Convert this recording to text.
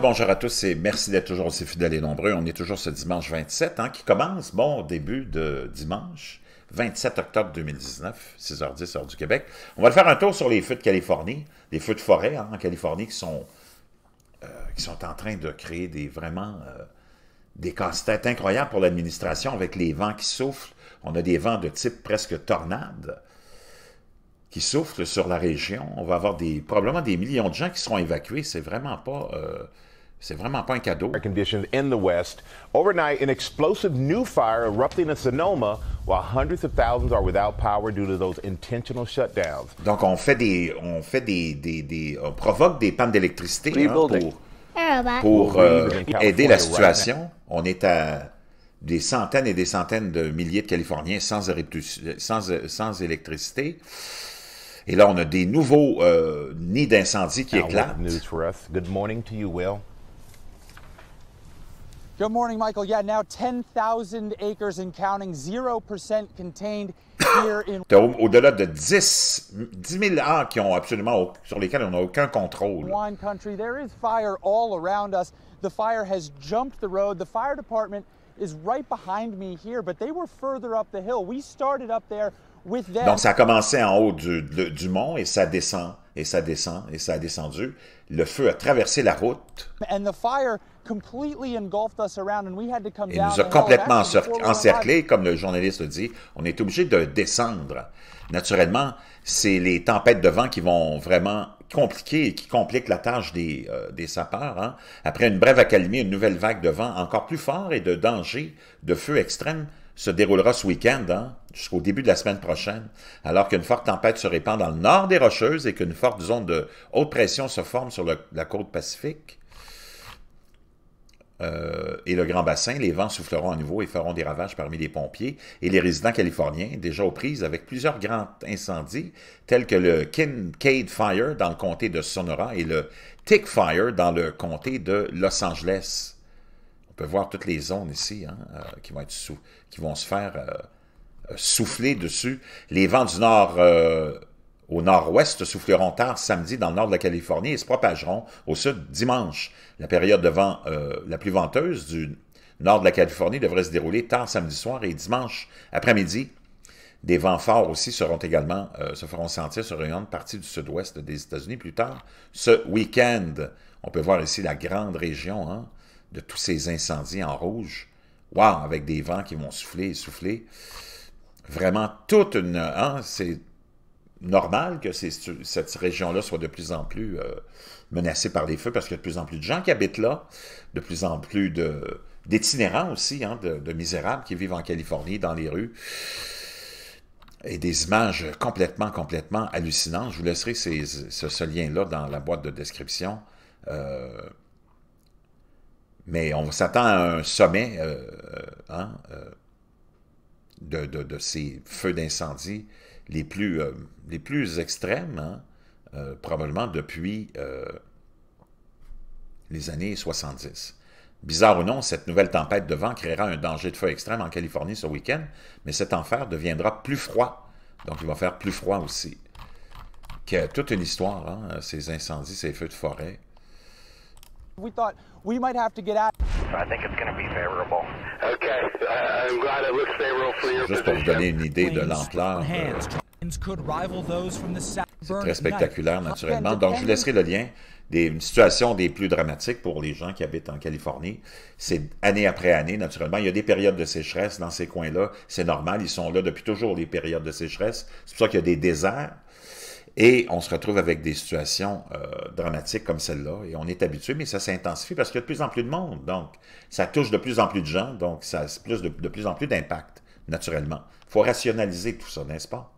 bonjour à tous et merci d'être toujours aussi fidèles et nombreux. On est toujours ce dimanche 27, hein, qui commence, bon, début de dimanche, 27 octobre 2019, 6h10, heure du Québec. On va faire un tour sur les feux de Californie, les feux de forêt hein, en Californie qui sont, euh, qui sont en train de créer des vraiment euh, des casse-têtes incroyables pour l'administration avec les vents qui soufflent. On a des vents de type presque tornade qui souffrent sur la région. On va avoir des, probablement des millions de gens qui seront évacués. C'est vraiment pas. Euh, c'est vraiment pas un cadeau. Donc on fait des, on fait des, des, on provoque des pannes d'électricité hein, pour, pour euh, aider la situation. On est à des centaines et des centaines de milliers de Californiens sans, sans, sans électricité. Et là, on a des nouveaux euh, nids d'incendie qui éclatent. Good morning to you, Will. Good morning, Michael. Yeah, now 10,000 acres and counting, 0% contained here in. Au-delà de 10, 10 000 acres qui ont absolument, sur lesquels on n'a aucun contrôle. Wine country, there is fire all around us. The fire has jumped the road. The fire department is right behind me here, but they were further up the hill. We started up there donc, ça a commencé en haut du, du, mont et ça descend, et ça descend, et ça a descendu. Le feu a traversé la route. Et nous a complètement encerclés, comme le journaliste le dit. On est obligé de descendre. Naturellement, c'est les tempêtes de vent qui vont vraiment compliquer et qui compliquent la tâche des, euh, des sapeurs. Hein. Après une brève accalmie, une nouvelle vague de vent encore plus fort et de danger, de feu extrême se déroulera ce week-end, hein, jusqu'au début de la semaine prochaine, alors qu'une forte tempête se répand dans le nord des Rocheuses et qu'une forte zone de haute pression se forme sur la côte pacifique. Euh, et le Grand Bassin, les vents souffleront à nouveau et feront des ravages parmi les pompiers et les résidents californiens, déjà aux prises avec plusieurs grands incendies, tels que le Kincaid Fire dans le comté de Sonora et le Tick Fire dans le comté de Los Angeles on peut voir toutes les zones ici hein, euh, qui, vont qui vont se faire euh, euh, souffler dessus. Les vents du nord au nord-ouest souffleront tard samedi dans le nord de la Californie et se propageront au sud dimanche. La période de vent la plus venteuse du nord de la Californie devrait se dérouler tard samedi soir et dimanche après-midi. Des vents forts aussi seront également, se feront sentir sur une grande partie du sud-ouest des États-Unis plus tard ce week-end. On peut voir ici la grande région, hein, de tous ces incendies en rouge. waouh, avec des vents qui vont souffler et souffler. Vraiment toute une... Hein, c'est normal que cette région-là soit de plus en plus euh, menacée par les feux parce qu'il y a de plus en plus de gens qui habitent là, de plus en plus d'itinérants aussi, hein, de, misérables qui vivent en Californie dans les rues. Et des images complètement, complètement hallucinantes. Je vous laisserai ce, lien-là dans la boîte de description. Euh, mais on s'attend à un sommet euh, euh, hein, euh, de, ces feux d'incendie les, plus les plus extrêmes, hein, probablement depuis les années 70. Bizarre ou non, cette nouvelle tempête de vent créera un danger de feu extrême en Californie ce week-end, mais cet enfer deviendra plus froid, donc il va faire plus froid aussi. Que, toute une histoire, hein, ces incendies, ces feux de forêt. We favorable. favorable Juste pour vous donner une idée de l'ampleur. Euh, c'est très spectaculaire, naturellement. Donc, je vous laisserai le lien. Des, situations situation des plus dramatiques pour les gens qui habitent en Californie. C'est année après année, naturellement. Il y a des périodes de sécheresse dans ces coins-là. C'est normal, ils sont là depuis toujours, les périodes de sécheresse. C'est pour ça qu'il y a des déserts. Et on se retrouve avec des situations euh, dramatiques comme celle-là, et on est habitué, mais ça s'intensifie parce qu'il y a de plus en plus de monde, donc ça touche de plus en plus de gens, donc ça a plus de, de plus en plus d'impact, naturellement. Il faut rationaliser tout ça, n'est-ce pas?